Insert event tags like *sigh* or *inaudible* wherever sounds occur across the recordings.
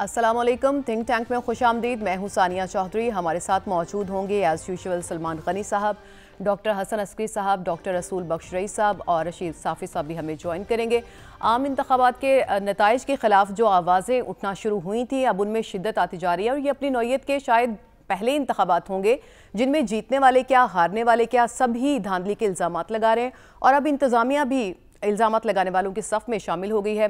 Aslam think tank में खुश आमदीद मैं हूँ सानिया चौधरी हमारे साथ मौजूद होंगे एज़ यूजल सलमान गनी साहब डॉक्टर हसन अस्करी साहब डॉक्टर रसूल बख्श रई साहब और रशीद साफ़ी साहब भी हमें ज्वाइन करेंगे आम इंतबात के नतज के ख़िलाफ़ जो आवाज़ें उठना शुरू हुई थी अब उनमें शिद्दत आती जा रही है और ये अपनी नौीयत के शायद पहले इंतबात होंगे जिनमें जीतने वाले क्या हारने वाले क्या सभी धांधली के इल्ज़ाम लगा रहे हैं और अब इंतज़ामिया भी इल्ज़ाम लगाने वालों के सफ़ में शामिल हो गई है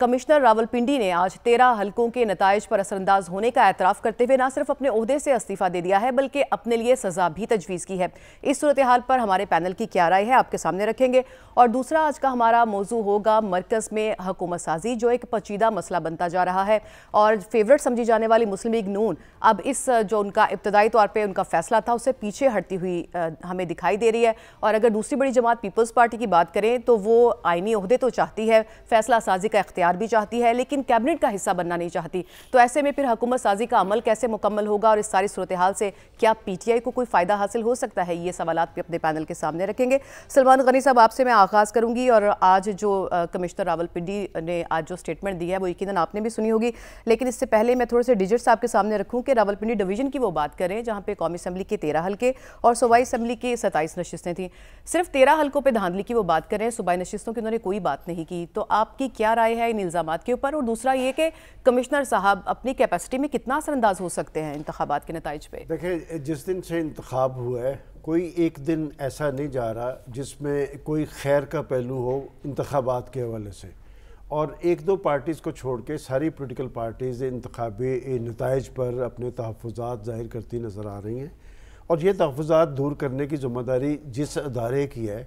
कमिश्नर रावलपिंडी ने आज तेरह हलकों के नतज पर असरअंदाज होने का एतराफ़ करते हुए न सिर्फ अपने अहदे से इस्तीफ़ा दे दिया है बल्कि अपने लिए सज़ा भी तजवीज़ की है इस सूरत हाल पर हमारे पैनल की क्या राय है आपके सामने रखेंगे और दूसरा आज का हमारा मौजू होगा मरकज़ में हकूमत साजी जो एक पचीदा मसला बनता जा रहा है और फेवरेट समझी जाने वाली मुस्लिम लीग नून अब इस जो उनका इब्तदाई तौर पर उनका फैसला था उससे पीछे हटती हुई हमें दिखाई दे रही है और अगर दूसरी बड़ी जमात पीपल्स पार्टी की बात करें तो वो आइनी अहदे तो चाहती है फैसला साजी का अख्तियार भी चाहती है लेकिन कैबिनेट का हिस्सा बनना नहीं चाहती तो ऐसे में फिर हुकूमत साजी का अमल कैसे मुकम्मल होगा और इस सारी सूरत हाल से क्या पी टी आई को कोई फ़ायदा हासिल हो सकता है ये सवाल भी अपने पैनल के सामने रखेंगे सलमान गनी साहब आपसे मैं आगाज़ करूँगी और आज जो कमिश्नर पिंडी ने आज जो स्टेटमेंट दी है वो यकीन आपने भी सुनी होगी लेकिन इससे पहले मैं थोड़े से डिजिट्स आपके सामने रखूँ कि पिंडी डिवीजन की वो बात करें जहाँ पे कौमी असम्बली के तेरह हल्के और सूबाई असम्बली की सत्ताईस नशस्तें थी सिर्फ तेरह हल्कों पर धांधली की वो बात करें सूबाई नशस्तों की उन्होंने कोई बात नहीं की तो आपकी क्या राय है इन इल्ज़ाम के ऊपर और दूसरा ये कि कमिश्नर साहब अपनी कैपेसिटी में कितना असरअंदाज हो सकते हैं इंतबात के नतज पर देखिए जिस दिन से इंतखब हुआ है कोई एक दिन ऐसा नहीं जा रहा जिसमें कोई खैर का पहलू हो इंतबात के हवाले से और एक दो पार्टीज़ को छोड़ के सारी पोलिटिकल पार्टीज़ इंतबी नतज पर अपने तहफ़ात ज़ाहिर करती नज़र आ रही हैं और ये तहफ़ात दूर करने की ज़िम्मेदारी जिस अदारे की है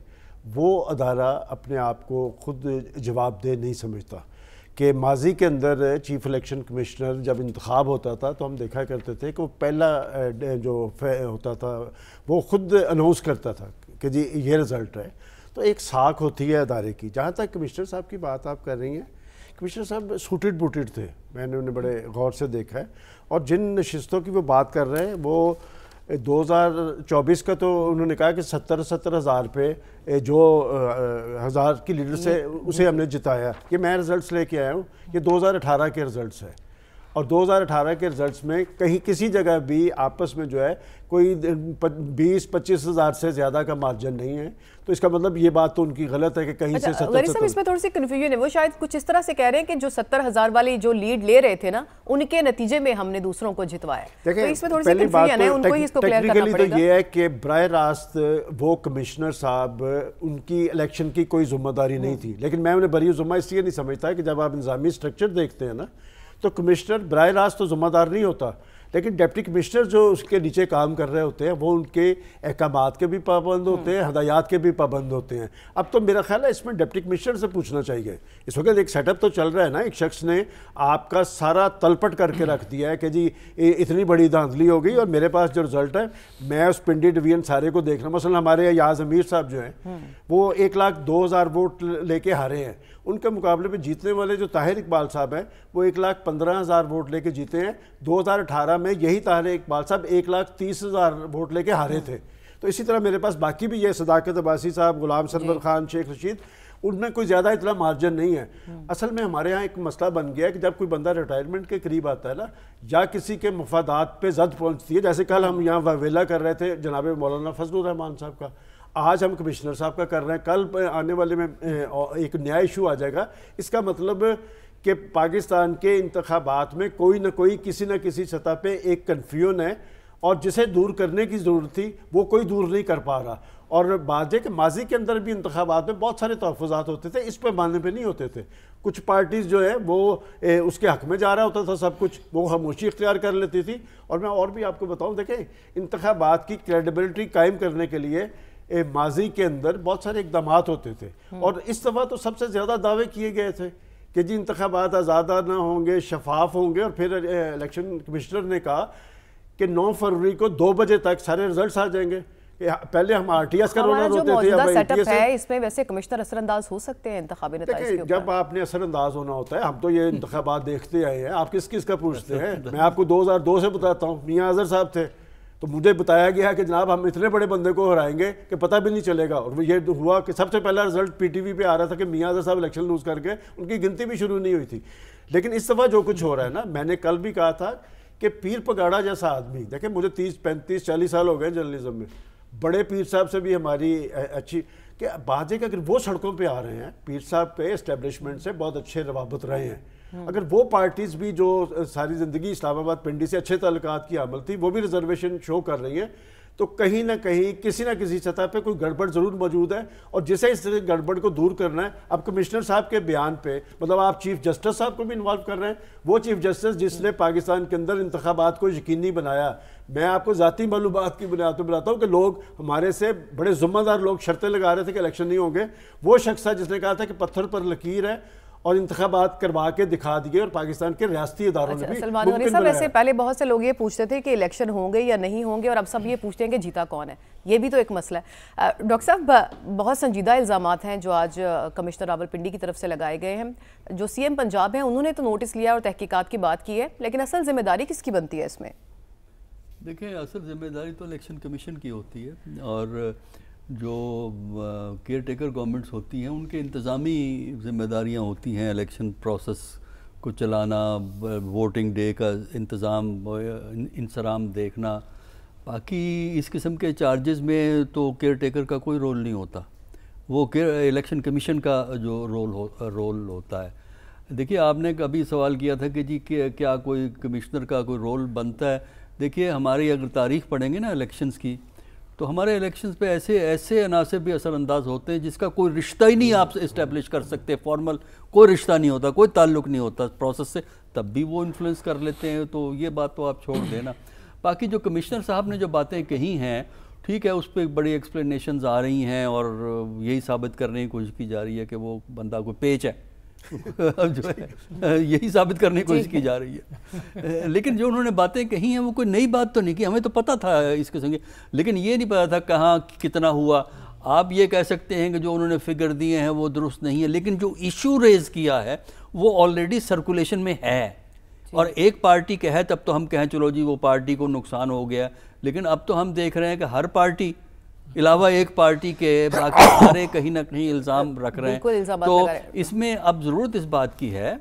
वो अदारा अपने आप को खुद जवाबदेह नहीं समझता कि माजी के अंदर चीफ इलेक्शन कमिश्नर जब इंतखब होता था तो हम देखा करते थे कि वो पहला जो होता था वो खुद अनाउंस करता था कि जी ये रिज़ल्ट है तो एक साख होती है अदारे की जहाँ तक कमिश्नर साहब की बात आप कर रही हैं कमिश्नर साहब सूटेड बूटेड थे मैंने उन्हें बड़े गौर से देखा है और जिन नशस्तों की वो बात कर रहे हैं वो 2024 का तो उन्होंने कहा कि सत्तर सत्तर हज़ार पे जो हज़ार की लीडर से हम्म। उसे हमने जिताया ये मैं रिज़ल्ट लेके आया हूँ ये 2018 के रिज़ल्ट है और 2018 के रिजल्ट्स में कहीं किसी जगह भी आपस में जो है कोई 20 पच्चीस हज़ार से ज़्यादा का मार्जिन नहीं है तो इसका मतलब ये बात तो उनकी गलत है कि कहीं अच्छा, से सत्तर सत्तर इसमें थोड़ी सी कन्फ्यूजन है वो शायद कुछ इस तरह से कह रहे हैं कि जो सत्तर हज़ार वाले जो लीड ले रहे थे ना उनके नतीजे में हमने दूसरों को जितवाया तो इसमें थोड़ी सी कन्फ्यूजन तो है उनको ही इसको तो ये है कि बर रास्त वो कमिश्नर साहब उनकी इलेक्शन की कोई जिम्मेदारी नहीं थी लेकिन मैं उन्हें बरी जुम्मा इसलिए नहीं समझता कि जब आप इंजामी स्ट्रक्चर देखते हैं ना तो कमिश्नर बर रास्त तो ज़िम्मेदार नहीं होता लेकिन डिप्टी कमिश्नर जो उसके नीचे काम कर रहे होते हैं वो उनके अहकाम के भी पाबंद होते हैं हदायात के भी पाबंद होते हैं अब तो मेरा ख्याल है इसमें डिप्टी कमिश्नर से पूछना चाहिए इस वक्त एक सेटअप तो चल रहा है ना एक शख्स ने आपका सारा तलपट करके रख दिया है कि जी इतनी बड़ी धांधली हो गई और मेरे पास जो रिजल्ट है मैं उस पिंडी डिवीजन सारे को देख रहा हूँ मसल हमारे याज अमीर साहब जो हैं वो एक लाख दो हज़ार वोट लेके हारे हैं उनके मुकाबले में जीतने वाले जो ताहिर इकबाल साहब हैं वो एक लाख पंद्रह हज़ार वोट लेके जीते हैं 2018 में यही ताहिर इकबाल साहब एक लाख तीस हज़ार वोट लेके हारे थे तो इसी तरह मेरे पास बाकी भी ये सदाकत अबासी साहब गुलाम सरबर खान शेख रशीद उनमें कोई ज़्यादा इतना मार्जिन नहीं है हम्म। असल में हमारे यहाँ एक मसला बन गया है कि जब कोई बंदा रिटायरमेंट के करीब आता है ना या किसी के मफादात पे जद पहुँचती है जैसे कल हम यहाँ वावेला कर रहे थे जनाब मौलाना फजल रहमान साहब का आज हम कमिश्नर साहब का कर रहे हैं कल आने वाले में एक नया इशू आ जाएगा इसका मतलब कि पाकिस्तान के इंतबात में कोई ना कोई किसी न किसी सतह पे एक कन्फ्यूजन है और जिसे दूर करने की ज़रूरत थी वो कोई दूर नहीं कर पा रहा और बाजे के माजी के अंदर भी इंतबात में बहुत सारे तहफात होते थे इस पर मानने पे नहीं होते थे कुछ पार्टीज़ जो है वो ए, उसके हक में जा रहा होता था सब कुछ वो खामोशी इख्तियार कर लेती थी और मैं और भी आपको बताऊँ देखें इंतबात की क्रेडिबिलिटी कायम करने के लिए माजी के अंदर बहुत सारे इकदाम होते थे हम्म। और इस दफ़ा तो सबसे ज़्यादा दावे किए गए थे कि जी इंतबात ना होंगे शफाफ होंगे और फिर इलेक्शन कमिश्नर ने कहा कि 9 फरवरी को दो बजे तक सारे रिजल्ट्स आ जाएंगे पहले हम आर टी एस का रोना होते थे सेटअप है इसमें वैसे कमिश्नर असरअंदाज हो सकते हैं इंतबी जब आपने असरअंदाज होना होता है हम तो ये *laughs* इंतबात देखते आए हैं आप किस किस का पूछते अच्छा। हैं मैं आपको 2002 से बताता हूँ मियाँ अजहर साहब थे तो मुझे बताया गया कि जनाब हम इतने बड़े बंदे को हराएंगे कि पता भी नहीं चलेगा और ये तो हुआ कि सबसे पहला रिजल्ट पीटीवी पे आ रहा था कि मियाँ साहब इलेक्शन लूज करके उनकी गिनती भी शुरू नहीं हुई थी लेकिन इस दफ़ा जो कुछ हो रहा है ना मैंने कल भी कहा था कि पीर पगाड़ा जैसा आदमी देखें मुझे तीस पैंतीस चालीस साल हो गए जर्नलिज्म में बड़े पीर साहब से भी हमारी अच्छी कि बाजे का अगर वो सड़कों पर आ रहे हैं पीर साहब पे इस्टेब्लिशमेंट से बहुत अच्छे रवाबत रहे हैं हाँ। अगर वो पार्टीज भी जो सारी ज़िंदगी इस्लामाबाद पिंडी से अच्छे तल्क की आमल थी वो भी रिजर्वेशन शो कर रही है तो कहीं ना कहीं किसी ना किसी सतह पे कोई गड़बड़ ज़रूर मौजूद है और जिसे इस गड़बड़ को दूर करना है अब कमिश्नर साहब के बयान पे मतलब आप चीफ जस्टिस साहब को भी इन्वॉल्व कर रहे हैं वो चीफ जस्टिस जिसने हाँ। पाकिस्तान के अंदर इंतबात को यकीनी बनाया मैं आपको ज़ाती मालूम की बुनियाद पर बताता हूँ कि लोग हमारे से बड़े ज़ुम्मेदार लोग शर्तें लगा रहे थे कि इलेक्शन नहीं होंगे वो शख्स था जिसने कहा था कि पत्थर पर लकीर है और इंतबात करवा के दिखा दिए और पाकिस्तान के रियाती इदारों ने अच्छा, सलमान पहले बहुत से लोग ये पूछते थे कि इलेक्शन होंगे या नहीं होंगे और अब सब ये पूछते हैं कि जीता कौन है ये भी तो एक मसला है डॉक्टर साहब बहुत संजीदा इल्ज़ाम हैं जो आज कमिश्नर रावलपिंडी की तरफ से लगाए गए हैं जो सी एम पंजाब हैं उन्होंने तो नोटिस लिया और तहकीकत की बात की है लेकिन असल जिम्मेदारी किसकी बनती है इसमें देखिए असल जिम्मेदारी तो इलेक्शन कमीशन की होती है और जो केयर टेकर गवर्नमेंट्स होती हैं उनके इंतज़ामी जिम्मेदारियां होती हैं इलेक्शन प्रोसेस को चलाना वोटिंग डे का इंतज़ाम इंसराम देखना बाकी इस किस्म के चार्जेस में तो केयर टेकर का कोई रोल नहीं होता वो केयर इलेक्शन कमीशन का जो रोल हो रोल होता है देखिए आपने कभी सवाल किया था कि जी क्या कोई कमिश्नर का कोई रोल बनता है देखिए हमारी अगर तारीख पढ़ेंगे ना इलेक्शंस की तो हमारे इलेक्शंस पे ऐसे ऐसे अनासर भी असरअंदाज होते हैं जिसका कोई रिश्ता ही नहीं आप इस्टेब्लिश कर सकते फॉर्मल कोई रिश्ता नहीं होता कोई ताल्लुक नहीं होता प्रोसेस से तब भी वो इन्फ्लुएंस कर लेते हैं तो ये बात तो आप छोड़ देना बाकी जो कमिश्नर साहब ने जो बातें कही हैं ठीक है उस पर बड़ी एक्सप्लेनेशन आ रही हैं और यही साबित करने की कोशिश की जा रही है कि वो बंदा कोई पेच है *laughs* अब जो है *laughs* यही साबित करने की कोशिश की जा रही है लेकिन जो उन्होंने बातें कही हैं वो कोई नई बात तो नहीं की हमें तो पता था इस किस्म की लेकिन ये नहीं पता था कहाँ कितना हुआ आप ये कह सकते हैं कि जो उन्होंने फिगर दिए हैं वो दुरुस्त नहीं है लेकिन जो इशू रेज किया है वो ऑलरेडी सर्कुलेशन में है और एक पार्टी कहे तब तो हम कहें चलो जी वो पार्टी को नुकसान हो गया लेकिन अब तो हम देख रहे हैं कि हर पार्टी अलावा एक पार्टी के बाकी सारे कहीं ना कहीं इल्ज़ाम रख रहे हैं तो इसमें अब ज़रूरत इस बात की है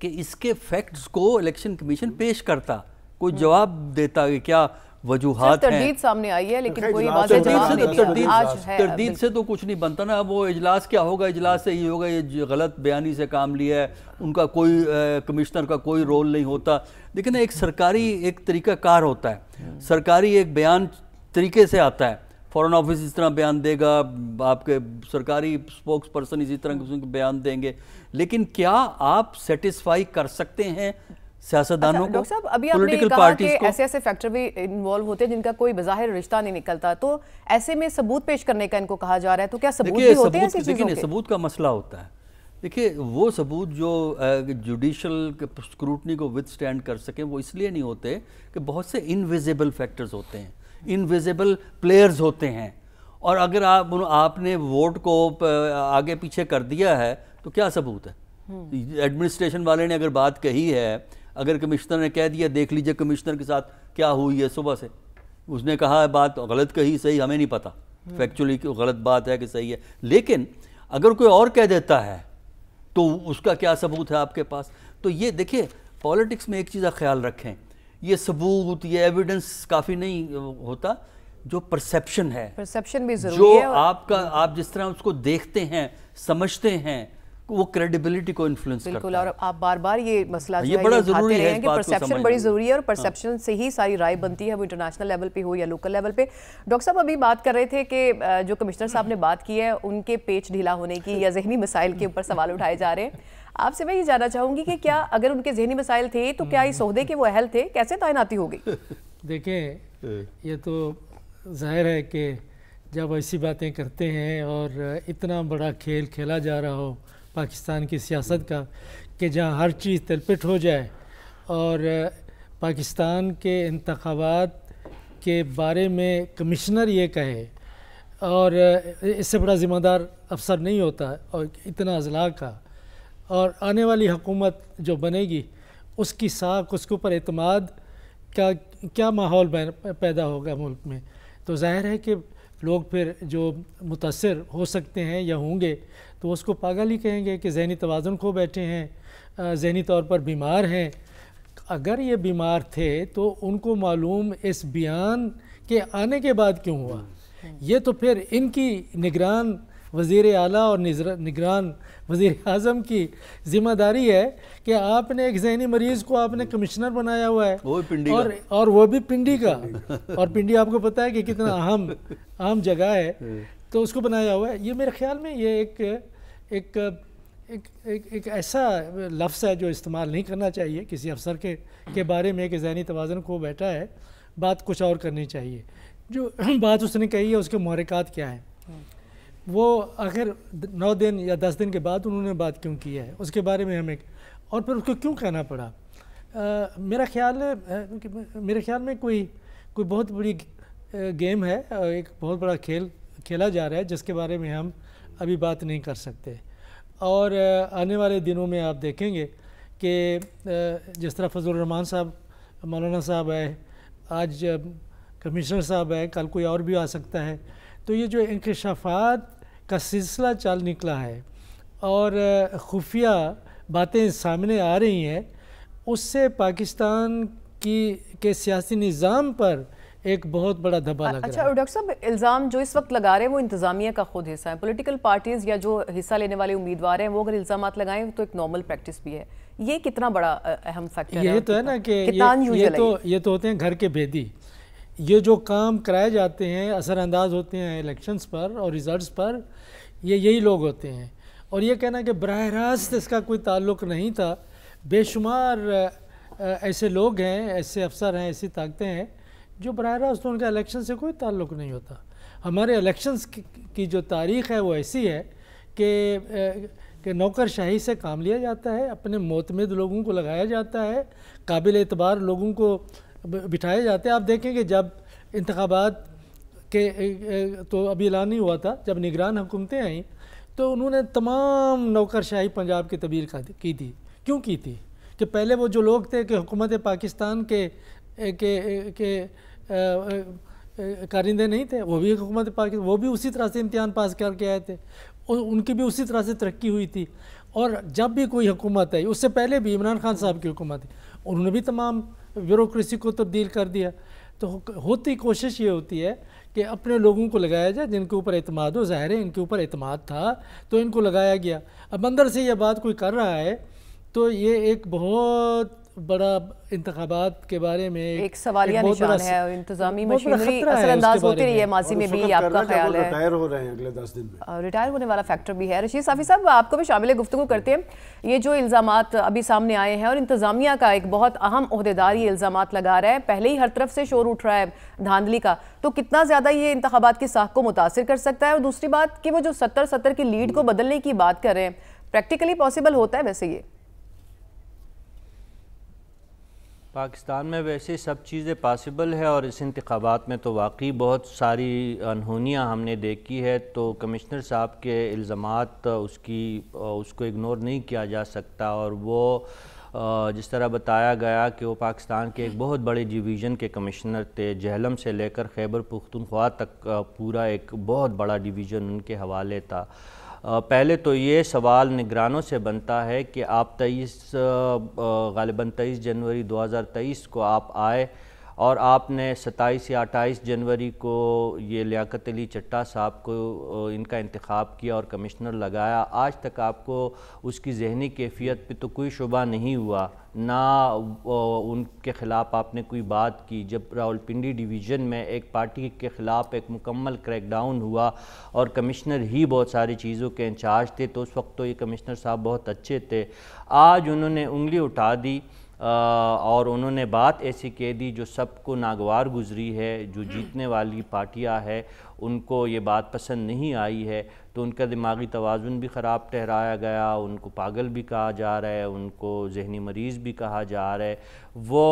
कि इसके फैक्ट्स को इलेक्शन कमीशन पेश करता कोई हम्म। जवाब देता कि क्या वजूहत सामने आई है लेकिन अच्छा, कोई तरदीद से तो, तो कुछ नहीं बनता ना वो इजलास क्या होगा इजलास से ही होगा ये गलत बयानी से काम लिया है उनका कोई कमिश्नर का कोई रोल नहीं होता लेकिन एक सरकारी एक तरीका कार होता है हम्म। सरकारी एक बयान तरीके से आता है फॉरेन ऑफिस इस तरह बयान देगा आपके सरकारी स्पोक्स पर्सन इसी तरह बयान देंगे लेकिन क्या आप सेटिस्फाई कर सकते हैं सियासतदानों अच्छा, को अभी आपने कहा ऐसे ऐसे फैक्टर भी इन्वॉल्व होते हैं जिनका कोई बज़ाहिर रिश्ता नहीं निकलता तो ऐसे में सबूत पेश करने का इनको कहा जा रहा है तो क्या सबूत भी होते हैं सबूत का मसला होता है देखिए वो सबूत जो जुडिशल स्क्रूटनी को विद स्टैंड कर सके वो इसलिए नहीं होते कि बहुत से इनविजिबल फैक्टर्स होते हैं इनविजिबल प्लेयर्स होते हैं और अगर आप आपने वोट को आगे पीछे कर दिया है तो क्या सबूत है एडमिनिस्ट्रेशन हम्म। वाले ने अगर बात कही है अगर कमिश्नर ने कह दिया देख लीजिए कमिश्नर के साथ क्या हुई है सुबह से उसने कहा है बात गलत कही सही हमें नहीं पता फैक्चुअली हम्म। गलत बात है कि सही है लेकिन अगर कोई और कह देता है तो उसका क्या सबूत है आपके पास तो ये देखिए पॉलिटिक्स में एक चीज़ का ख्याल रखें ये सबूत ये एविडेंस काफ़ी नहीं होता जो परसेप्शन है परसेप्शन भी जरूरी जो है और... आपका आप जिस तरह उसको देखते हैं समझते हैं वो क्रेडिबिलिटी को इन्फ्लुएंस बिल्कुल और आप बार बार ये मसला हाँ, ये बड़ा जरूरी है कि परसेप्शन बड़ी ज़रूरी है और परसेप्शन हाँ। से ही सारी राय बनती है वो इंटरनेशनल लेवल पे हो या लोकल लेवल पे डॉक्टर साहब अभी बात कर रहे थे कि जो कमिश्नर साहब ने बात की है उनके पेच ढीला होने की या जहनी मसाइल के ऊपर सवाल उठाए जा रहे हैं आपसे मैं ये जानना चाहूँगी कि क्या *laughs* अगर उनके जहनी मसाइल थे तो क्या इस हम्म। अहदे के वो अहल थे कैसे तैनाती हो गई *laughs* देखिए ये तो जाहिर है कि जब ऐसी बातें करते हैं और इतना बड़ा खेल खेला जा रहा हो पाकिस्तान की सियासत का कि जहाँ हर चीज़ तलपिट हो जाए और पाकिस्तान के इंतबात के बारे में कमिश्नर ये कहे और इससे बड़ा ज़िम्मेदार अफसर नहीं होता और इतना अजला का और आने वाली हुकूमत जो बनेगी उसकी साख उसके ऊपर अतमाद का क्या माहौल पैदा होगा मुल्क में तो जाहिर है कि लोग फिर जो मुतासर हो सकते हैं या होंगे तो उसको पागल ही कहेंगे कि जहनी तोज़ुन खो बैठे हैं जहनी तौर पर बीमार हैं अगर ये बीमार थे तो उनको मालूम इस बयान के आने के बाद क्यों हुआ हम्म। ये तो फिर इनकी निगरान वज़ी अली और निगरान वज़ी अजम की जिम्मेदारी है कि आपने एक जहनी मरीज़ को आपने कमिश्नर बनाया हुआ है वो पिंडी और और वो भी पिंडी का और पिंडी आपको पता है कि कितना अहम अहम जगह है तो उसको बनाया हुआ है ये मेरे ख्याल में ये एक एक एक, एक, एक ऐसा लफ्स है जो इस्तेमाल नहीं करना चाहिए किसी अफसर के के बारे में कि जहनी तोज़न को बैठा है बात कुछ और करनी चाहिए जो बात उसने कही है उसके महरिकात क्या हैं वो आखिर नौ दिन या दस दिन के बाद उन्होंने बात क्यों की है उसके बारे में हमें और फिर उसको क्यों कहना पड़ा आ, मेरा ख्याल है मेरे ख्याल में कोई कोई बहुत बड़ी गेम है एक बहुत बड़ा खेल खेला जा रहा है जिसके बारे में हम अभी बात नहीं कर सकते और आने वाले दिनों में आप देखेंगे कि जिस तरह फजल रहमान साहब मौलाना साहब आए आज कमिश्नर साहब आए कल कोई और भी आ सकता है तो ये जो इंकशाफात का सिलसिला चल निकला है और खुफिया बातें सामने आ रही हैं उससे पाकिस्तान की के सियासी निज़ाम पर एक बहुत बड़ा धब्बा लगा अच्छा डॉक्टर साहब इल्ज़ाम जो इस वक्त लगा रहे हैं वो इंतजामिया का खुद हिस्सा है पॉलिटिकल पार्टीज़ या जो हिस्सा लेने वाले उम्मीदवार हैं वो अगर इल्ज़ाम लगाएं तो एक नॉर्मल प्रैक्टिस भी है ये कितना बड़ा अहम फैक्टर ये है तो है ना कि ये, ये तो ये तो होते हैं घर के भेदी ये जो काम कराए जाते हैं असरानंदाज होते हैं इलेक्शंस पर और रिज़ल्ट्स पर ये यही लोग होते हैं और ये कहना कि बरह रास्त इसका कोई ताल्लुक नहीं था बेशुमार ऐसे लोग हैं ऐसे अफसर हैं ऐसी ताकतें हैं जो बरह रास्त उनका इलेक्शन से कोई ताल्लुक नहीं होता हमारे इलेक्शंस की जो तारीख़ है वो ऐसी है कि कि नौकरशाही से काम लिया जाता है अपने मोतमद लोगों को लगाया जाता है काबिल एतबार लोगों को बिठाए जाते हैं आप देखेंगे जब इंतबात के तो अभी ऐलान नहीं हुआ था जब निगरान हुकूमतें आई तो उन्होंने तमाम नौकरशाही पंजाब की तबीर की थी क्यों की थी कि पहले वो जो लोग थे कि हुकूमत पाकिस्तान के के के कारिंदे नहीं थे वो भी हुकूमत पाकिस्तान वो भी उसी तरह से इम्तहान पास करके आए थे और उनकी भी उसी तरह से तरक्की हुई थी और जब भी कोई हुकूमत आई उससे पहले भी इमरान खान साहब की हुकूमत थी उन्होंने भी तमाम ब्यूरोसी को तब्दील कर दिया तो होती कोशिश ये होती है कि अपने लोगों को लगाया जाए जिनके ऊपर अतमाद हो ज़ाहिर है इनके ऊपर अतमाद था तो इनको लगाया गया अब अंदर से यह बात कोई कर रहा है तो ये एक बहुत बड़ा इंतबात के बारे में एक सवालिया निशान है इंतजामी मशीनरी असरअंदाज होती रही है माजी में भी आपका ख्याल है रिटायर हो रहे हैं अगले दस दिन में रिटायर होने वाला फैक्टर भी है रशीद साफी साहब आपको भी शामिल गुफ्तु करते हैं ये जो इल्ज़ाम अभी सामने आए हैं और इंतजामिया का एक बहुत अहम अहदेदार ये इल्ज़ाम लगा रहा है पहले ही हर तरफ से शोर उठ रहा है धांधली का तो कितना ज़्यादा ये इंतबात की साख को मुतासर कर सकता है और दूसरी बात कि वो जो सत्तर सत्तर की लीड को बदलने की बात कर रहे हैं प्रैक्टिकली पॉसिबल होता है वैसे ये पाकिस्तान में वैसे सब चीज़ें पॉसिबल है और इस इंतबात में तो वाकई बहुत सारी अनहोनियाँ हमने देखी है तो कमिश्नर साहब के इल्ज़ाम उसकी उसको इग्नोर नहीं किया जा सकता और वो जिस तरह बताया गया कि वो पाकिस्तान के एक बहुत बड़े डिवीज़न के कमिश्नर थे जहलम से लेकर खैबर पुख्तनख्वा तक पूरा एक बहुत बड़ा डिवीज़न उनके हवाले था पहले तो ये सवाल निगरानों से बनता है कि आप तेईस गालिबा तेईस जनवरी 2023 को आप आए और आपने 27 या 28 जनवरी को ये लियाकत अली चट्टा साहब को इनका इंतखब किया और कमिश्नर लगाया आज तक आपको उसकी जहनी कैफियत पे तो कोई शुबा नहीं हुआ ना उनके ख़िलाफ़ आपने कोई बात की जब रावलपिंडी डिवीज़न में एक पार्टी के ख़िलाफ़ एक मुकम्मल क्रैकडाउन हुआ और कमिश्नर ही बहुत सारी चीज़ों के इंचार्ज थे तो उस वक्त तो ये कमिश्नर साहब बहुत अच्छे थे आज उन्होंने उंगली उठा दी और उन्होंने बात ऐसी कह दी जो सबको नागवार गुजरी है जो हम्म। जीतने वाली पार्टियां है उनको ये बात पसंद नहीं आई है तो उनका दिमागी तोज़ुन भी ख़राब ठहराया गया उनको पागल भी कहा जा रहा है उनको जहनी मरीज़ भी कहा जा रहा है वो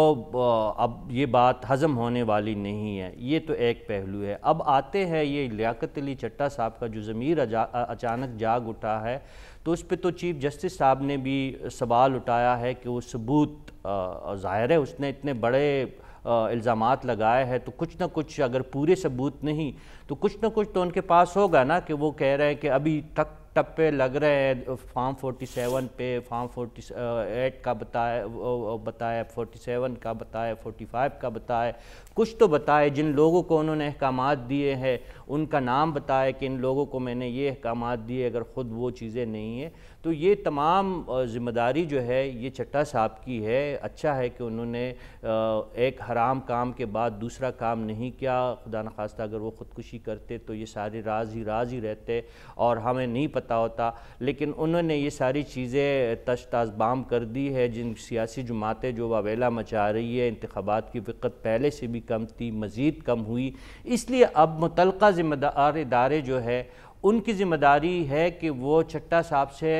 अब ये बात हज़म होने वाली नहीं है ये तो एक पहलू है अब आते हैं ये लियाकत अली चट्टा साहब का जो ज़मीर अचानक जाग उठा है तो उस पर तो चीफ़ जस्टिस साहब ने भी सवाल उठाया है कि वो सबूत ज़ाहिर है उसने इतने बड़े इल्ज़ाम लगाए हैं तो कुछ ना कुछ अगर पूरे सबूत नहीं तो कुछ ना कुछ तो उनके पास होगा ना कि वो कह रहे हैं कि अभी तक टप्पे लग रहे हैं फॉर्म 47 पे फॉर्म 48 का बताया बताया 47 का बताया 45 का बताया कुछ तो बताए जिन लोगों को उन्होंने अहकाम दिए हैं उनका नाम बताए कि इन लोगों को मैंने ये अहकाम दिए अगर ख़ुद वो चीज़ें नहीं हैं तो ये तमाम ज़िम्मेदारी जो है ये चट्टा साहब की है अच्छा है कि उन्होंने एक हराम काम के बाद दूसरा काम नहीं किया खुदा न खास्ता अगर वो ख़ुदकुशी करते तो ये सारे राज ही राज ही रहते और हमें नहीं पता होता लेकिन उन्होंने ये सारी चीज़ें तश कर दी है जिन सियासी जमातें जो वावेला मचा रही है इंतबात की विक्क़त पहले से भी कम थी मज़ीद कम हुई इसलिए अब मुतल ज़िम्मेदार इदारे जो है उनकी ज़िम्मेदारी है कि वो चट्टा साहब से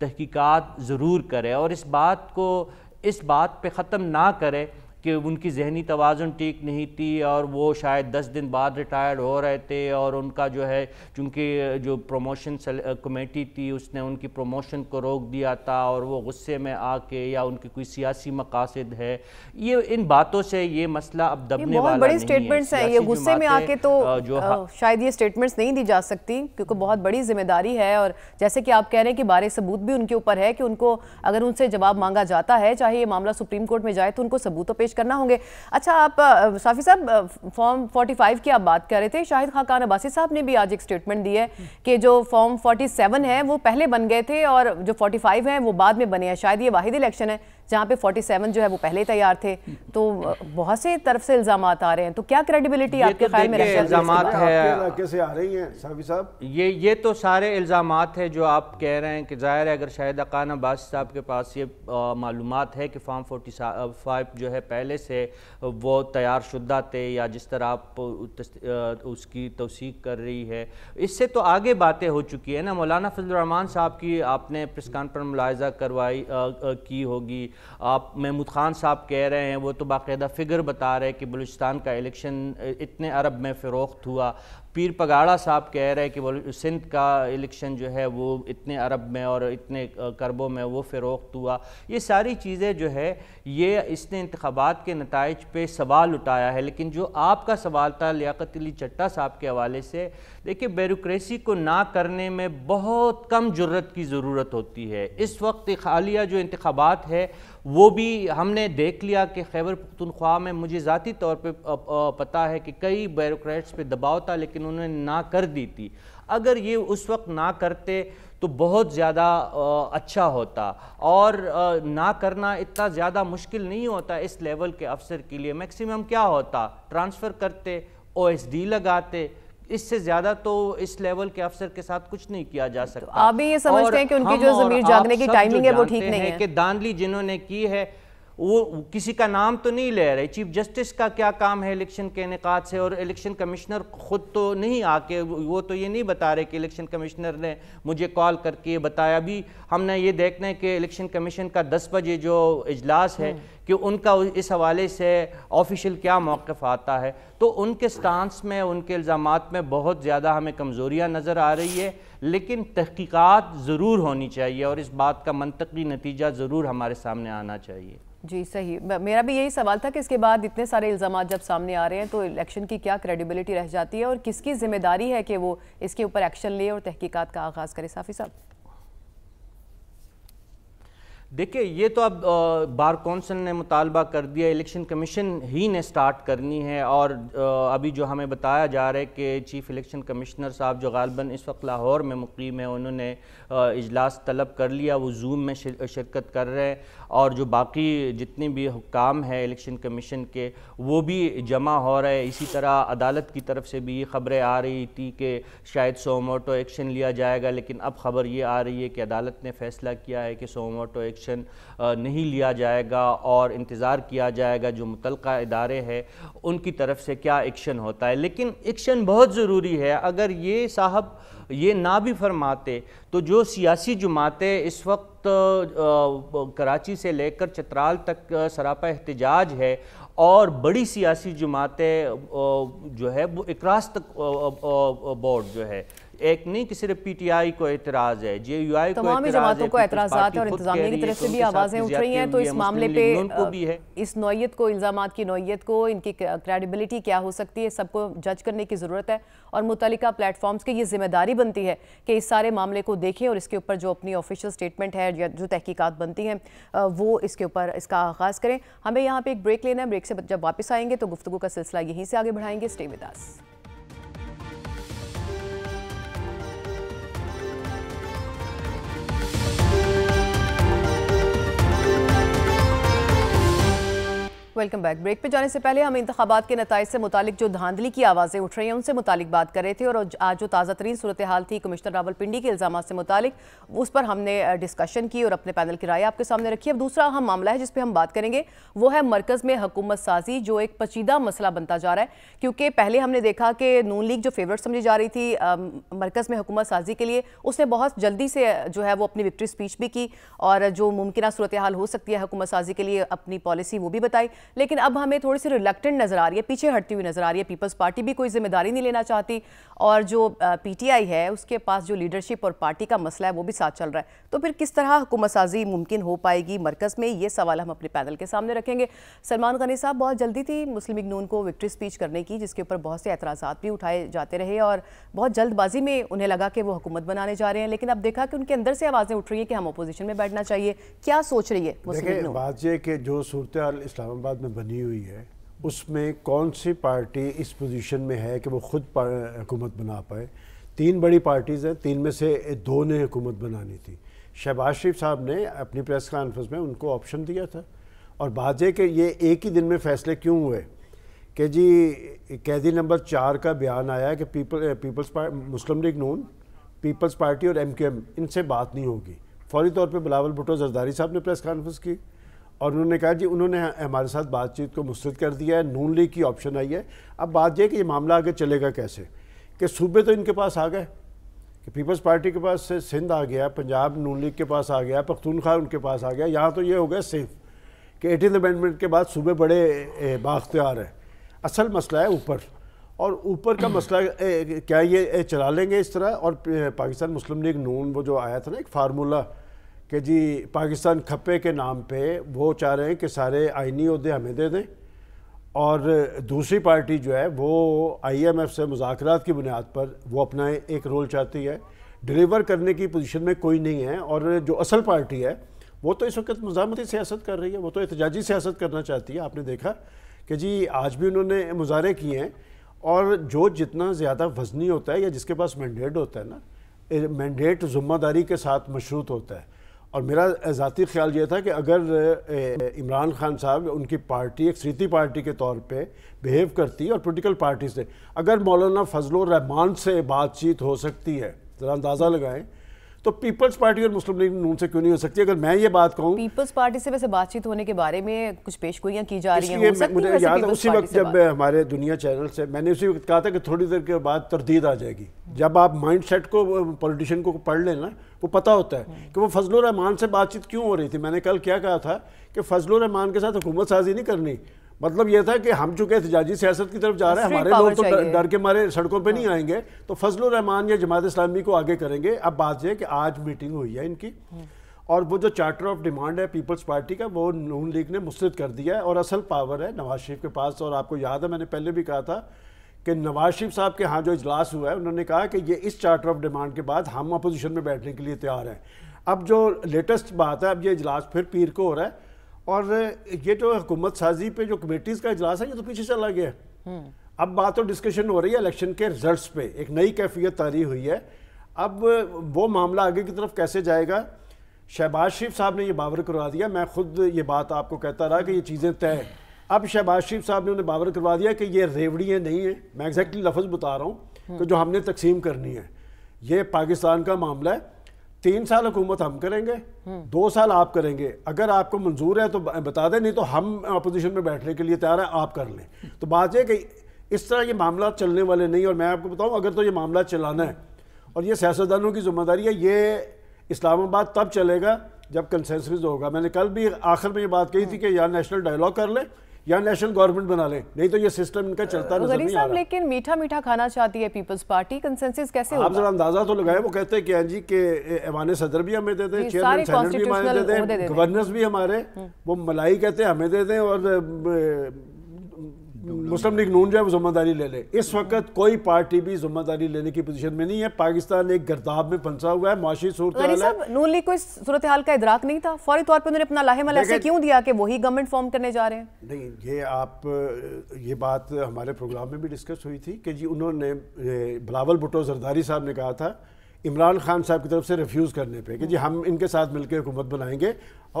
तहकीकात ज़रूर करें और इस बात को इस बात पे ख़त्म ना करें कि उनकी जहनी तोज़ुन ठीक नहीं थी और वो शायद दस दिन बाद रिटायर्ड हो रहे थे और उनका जो है चूँकि जो प्रमोशन कमेटी थी उसने उनकी प्रमोशन को रोक दिया था और वो गुस्से में आके या उनके कोई सियासी मकासद है ये इन बातों से ये मसला अब दबने वाला बड़े स्टेटमेंट्स हैं ये गुस्से में आके तो जो शायद ये स्टेटमेंट्स नहीं दी जा सकती क्योंकि बहुत बड़ी जिम्मेदारी है और जैसे कि आप कह रहे हैं कि बारह सबूत भी उनके ऊपर है कि उनको अगर उनसे जवाब मांगा जाता है चाहे ये मामला सुप्रीम कोर्ट में जाए तो उनको सबूतों पेश करना होंगे अच्छा आप साफी साहब फॉर्म 45 की आप बात कर रहे थे शाहिद खाकान अब्बासी साहब ने भी आज एक स्टेटमेंट दी है कि जो फॉर्म 47 है वो पहले बन गए थे और जो 45 है वो बाद में बने हैं शायद ये वाहिद इलेक्शन है जहाँ पे 47 जो है वो पहले तैयार थे तो बहुत से तरफ से इल्ज़ाम आ रहे हैं तो क्या क्रेडिबिलिटी तो आपके ख्याल में इल्ज़ाम है कैसे आ रही हैं साहब ये ये तो सारे इल्ज़ाम है जो आप कह रहे हैं कि ज़ाहिर है अगर शाहिद अकान अब्बास साहब के पास ये मालूम है कि फॉर्म फोर्टी फाइव जो है पहले से वो तैयार शुदा थे या जिस तरह आप उसकी तोसीक कर रही है इससे तो आगे बातें हो चुकी है ना मौलाना फजलरहमान साहब की आपने प्रेस कॉन्फ्रेंस मुलायजा करवाई की होगी आप महमूद ख़ान साहब कह रहे हैं वो तो बाकायदा फिगर बता रहे हैं कि बलूचिस्तान का इलेक्शन इतने अरब में फ़रोख्त हुआ पीर पगाड़ा साहब कह रहे हैं कि सिंध का इलेक्शन जो है वो इतने अरब में और इतने करबों में वो फ़रोख्त हुआ ये सारी चीज़ें जो है ये इसने इंतबात के नतज पर सवाल उठाया है लेकिन जो आपका सवाल था लियात अली चट्टा साहब के हवाले से देखिए बेरोक्रेसी को ना करने में बहुत कम ज़रूरत की ज़रूरत होती है इस वक्त हालिया जो इंतबात है वो भी हमने देख लिया कि खैबर पख्तनख्वा में मुझे ज़ाती तौर पर पता है कि कई ब्यूरोट्स पर दबाव था लेकिन उन्होंने ना कर दी थी अगर ये उस वक्त ना करते तो बहुत ज़्यादा अच्छा होता और ना करना इतना ज़्यादा मुश्किल नहीं होता इस लेवल के अफसर के लिए मैक्सिमम क्या होता ट्रांसफ़र करते ओ लगाते इससे ज्यादा तो इस लेवल के अफसर के साथ कुछ नहीं किया जा तो सकता तो आप भी ये समझते हैं कि उनकी जो जमीर जागने की टाइमिंग है वो ठीक नहीं है कि दानली जिन्होंने की है वो किसी का नाम तो नहीं ले रहे चीफ जस्टिस का क्या काम है इलेक्शन के इनका से और इलेक्शन कमिश्नर ख़ुद तो नहीं आके वो तो ये नहीं बता रहे कि इलेक्शन कमिश्नर ने मुझे कॉल करके बताया अभी हमने ये देखना है कि इलेक्शन कमीशन का दस बजे जो इजलास है हम्म। कि उनका इस हवाले से ऑफिशियल क्या मौक़ आता है तो उनके स्टांस में उनके इल्ज़ाम में बहुत ज़्यादा हमें कमज़ोरियाँ नज़र आ रही है लेकिन तहकीकात ज़रूर होनी चाहिए और इस बात का मनतकी नतीजा ज़रूर हमारे सामने आना चाहिए जी सही मेरा भी यही सवाल था कि इसके बाद इतने सारे इल्ज़ाम जब सामने आ रहे हैं तो इलेक्शन की क्या क्रेडिबिलिटी रह जाती है और किसकी जिम्मेदारी है कि वो इसके ऊपर एक्शन ले और तहकीकात का आगाज़ करे साफ़ी साहब देखिए ये तो अब बार कौंसल ने मुतालबा कर दिया इलेक्शन कमीशन ही ने स्टार्ट करनी है और अभी जो हमें बताया जा रहा है कि चीफ़ इलेक्शन कमिश्नर साहब जो गालबन इस वक्त लाहौर में मुकीम है उन्होंने इजलास तलब कर लिया वो जूम में शिरकत कर रहे हैं और जो बाकी जितने भी काम है इलेक्शन कमीशन के वो भी जमा हो रहे इसी तरह अदालत की तरफ से भी खबरें आ रही थी कि शायद सोमोटो एक्शन लिया जाएगा लेकिन अब खबर ये आ रही है कि अदालत ने फैसला किया है कि सोमोटो एक्शन नहीं लिया जाएगा और इंतज़ार किया जाएगा जो मुतल इदारे हैं उनकी तरफ से क्या एक्शन होता है लेकिन एक्शन बहुत ज़रूरी है अगर ये साहब ये ना भी फरमाते तो जो सियासी जमातें इस वक्त वक्त कराची से लेकर चतराल तक सरापा एहतजाज है और बड़ी सियासी जमातें जो है वो इकरास तक बोर्ड जो है एक नहीं कि सिर्फ पीटीआई को एतराज है जे यू आई तमाम जमातों को एतराज है और इंतजामिया की तरफ से भी आवाज़ें उठ रही हैं तो इस मामले पे भी है इस नोयत को इल्ज़ाम की नोयत को इनकी क्रेडिबिलिटी क्या हो सकती है सबको जज करने की ज़रूरत है और मुतल प्लेटफॉर्म्स की ये जिम्मेदारी बनती है कि इस सारे मामले को देखें और इसके ऊपर जो अपनी ऑफिशियल स्टेटमेंट है या जो तहकीकत बनती हैं वो इसके ऊपर इसका आगाज़ करें हमें यहाँ पर एक ब्रेक लेना है ब्रेक से जब वापस आएंगे तो गुफ्तु का सिलसिला यहीं से आगे बढ़ाएंगे stay with us welcome back break पे जाने से पहले हम इंतबात के नतज से मुतालिक जो धांधली की आवाज़ें उठ रही हैं उनसे मुतालिक बात कर रहे थे और आज जो ताज़ा तरीन सूरत हाल थी कमिश्नर रावलपिंडी के इल्ज़ाम से मुतालिक उस पर हमने डिस्कशन की और अपने पैनल की राय आपके सामने रखी अब दूसरा अहम मामला है जिस पर हम बात करेंगे वो है मरकज़ में हुकूमत साजी जो एक पचीदा मसला बनता जा रहा है क्योंकि पहले हमने देखा कि नून लीग जो फेवरेट समझी जा रही थी मरकज़ में हकूमत साजी के लिए उसने बहुत जल्दी से जो है वो अपनी विक्ट्री स्पीच भी की और जो मुमकिन सूरत हाल हो सकती है हकूमत साजी के लिए अपनी पॉलिसी वो भी बताई लेकिन अब हमें थोड़ी सी रिलेक्टेंट नज़र आ रही है पीछे हटती हुई नज़र आ रही है पीपल्स पार्टी भी कोई जिम्मेदारी नहीं लेना चाहती और जो पीटीआई है उसके पास जो लीडरशिप और पार्टी का मसला है वो भी साथ चल रहा है तो फिर किस तरह हुकूमत साजी मुमकिन हो पाएगी मरकज़ में ये सवाल हम अपने पैनल के सामने रखेंगे सलमान गनी साहब बहुत जल्दी थी मुस्लिम इगनून को विक्ट्री स्पीच करने की जिसके ऊपर बहुत से एतराज़ भी उठाए जाते रहे और बहुत जल्दबाजी में उन्हें लगा कि वो हुकूमत बनाने जा रहे हैं लेकिन अब देखा कि उनके अंदर से आवाज़ें उठ रही है कि हम अपोजिशन में बैठना चाहिए क्या सोच रही है बात यह कि जो सूरत इस्लामाबाद पंजाब में बनी हुई है उसमें कौन सी पार्टी इस पोजीशन में है कि वो खुद हुकूमत बना पाए तीन बड़ी पार्टीज़ हैं तीन में से दो ने हुकूमत बनानी थी शहबाज शरीफ साहब ने अपनी प्रेस कॉन्फ्रेंस में उनको ऑप्शन दिया था और बात यह कि ये एक ही दिन में फैसले क्यों हुए कि जी कैदी नंबर चार का बयान आया कि people people's Muslim League Noon people's party और एम एम इनसे बात नहीं होगी फौरी तौर पर बिलावल भुटो जरदारी साहब ने प्रेस कॉन्फ्रेंस की और उन्होंने कहा जी उन्होंने हमारे साथ बातचीत को मुस्तद कर दिया है नून लीग की ऑप्शन आई है अब बात यह कि ये मामला आगे चलेगा कैसे कि सूबे तो इनके पास आ गए कि पीपल्स पार्टी के पास से सिंध आ गया पंजाब नून लीग के पास आ गया पख्तूनख्वा उनके पास आ गया यहाँ तो ये हो गया सेफ कि एटीन अमेंडमेंट के बाद सूबे बड़े बाख्तियार हैं असल मसला है ऊपर और ऊपर का मसला ए, क्या ये ए, चला लेंगे इस तरह और पाकिस्तान मुस्लिम लीग नून वो जो आया था ना एक फार्मूला कि जी पाकिस्तान खप्पे के नाम पे वो चाह रहे हैं कि सारे आइनी अहदे हमें दे दें और दूसरी पार्टी जो है वो आईएमएफ से मुजाकर की बुनियाद पर वो अपना एक रोल चाहती है डिलीवर करने की पोजीशन में कोई नहीं है और जो असल पार्टी है वो तो इस वक्त मजामती सियासत कर रही है वो तो एहतजाजी सियासत करना चाहती है आपने देखा कि जी आज भी उन्होंने मुजाहरे किए हैं और जो जितना ज़्यादा वजनी होता है या जिसके पास मैंडेट होता है ना मैंडेट ज़िम्मेदारी के साथ मशरूत होता है और मेरा ज़ाती ख्याल ये था कि अगर इमरान खान साहब उनकी पार्टी एक सीती पार्टी के तौर पे बिहेव करती और पोलिटिकल पार्टी से अगर मौलाना फजल रहमान से बातचीत हो सकती है ज़रा अंदाज़ा लगाएं तो पीपल्स पार्टी और मुस्लिम लीग नून से क्यों नहीं हो सकती अगर मैं ये बात कहूँ पीपल्स पार्टी से वैसे बातचीत होने के बारे में कुछ पेशगोइयाँ की जा रही हैं मुझे याद है उसी वक्त जब हमारे दुनिया चैनल से मैंने उसी वक्त कहा था कि थोड़ी देर के बाद तरदीद आ जाएगी जब आप माइंड सेट को पॉलिटिशियन को पढ़ लेना वो पता होता है हम्म। कि वो फजल रहमान से बातचीत क्यों हो रही थी मैंने कल क्या कहा था कि फजल रहमान के साथ हुकूमत साजी नहीं करनी मतलब यह था कि हम चुके एहतजाजी सियासत की तरफ जा रहे हैं हमारे लोग तो डर के मारे सड़कों पे नहीं हाँ। आएंगे तो फजल रहमान या जमात इस्लामी को आगे करेंगे अब बात यह कि आज मीटिंग हुई है इनकी हाँ। और वो जो चार्टर ऑफ डिमांड है पीपल्स पार्टी का वो नून लीग ने मुस्रद कर दिया है और असल पावर है नवाज शरीफ के पास और आपको याद है मैंने पहले भी कहा था कि नवाज शरीफ साहब के यहाँ जो इजलास हुआ है उन्होंने कहा कि ये इस चार्टर ऑफ डिमांड के बाद हम अपोजिशन में बैठने के लिए तैयार हैं अब जो लेटेस्ट बात है अब ये इजलास फिर पीर को हो रहा है और ये जो हुकूमत साजी पे जो कमेटीज़ का इजलास है ये तो पीछे चला गया हम्म। अब बात तो डिस्कशन हो रही है इलेक्शन के रिजल्ट पे एक नई कैफियत तारी हुई है अब वो मामला आगे की तरफ कैसे जाएगा शहबाज शरीफ साहब ने ये बावर करवा दिया मैं खुद ये बात आपको कहता रहा कि ये चीज़ें तय अब शहबाज शरीफ साहब ने उन्हें बावर करवा दिया कि ये रेवड़ियाँ नहीं हैं मैं एग्जैक्टली लफ्ज़ बता रहा हूँ कि हम्म। जो हमने तकसीम करनी है ये पाकिस्तान का मामला है तीन साल हुकूमत हम करेंगे हम्म। दो साल आप करेंगे अगर आपको मंजूर है तो बता दें नहीं तो हम अपोजिशन में बैठने के लिए तैयार हैं आप कर लें तो बात यह कि इस तरह ये मामला चलने वाले नहीं और मैं आपको बताऊं अगर तो ये मामला चलाना है और ये सियासतदानों की जिम्मेदारी है ये इस्लामाबाद तब चलेगा जब कंसेंसस होगा मैंने कल भी आखिर में ये बात कही थी कि यार नेशनल डायलॉग कर लें या नेशनल गवर्नमेंट बना ले नहीं तो ये सिस्टम इनका चलता नजर नहीं आ रहा लेकिन मीठा मीठा खाना चाहती है पीपल्स पार्टी कंसेंसस कैसे आप जरा अंदाजा तो लगाए वो कहते हैं कि जी के ऐवान सदर भी हमें दे दें चेयरमैन सेनेट भी हमें दे दें गवर्नर्स भी हमारे वो मलाई कहते हैं हमें दे दें और मुस्लिम लीग नून जो है वो जिम्मेदारी ले ले इस वक्त कोई पार्टी भी जिम्मेदारी लेने की पोजीशन में नहीं है पाकिस्तान एक गर्दाब में फंसा हुआ है माशी सूरत नून लीग को इस सूरत हाल का इदराक नहीं था फौरी तौर पर उन्होंने अपना लाहेमल ऐसे क्यों दिया कि वही गवर्नमेंट फॉर्म करने जा रहे हैं नहीं ये आप ये बात हमारे प्रोग्राम में भी डिस्कस हुई थी कि जी उन्होंने बिलावल भुटो जरदारी साहब ने कहा था इमरान खान साहब की तरफ से रिफ्यूज़ करने पे कि जी हम इनके साथ मिलकर हुकूमत बनाएंगे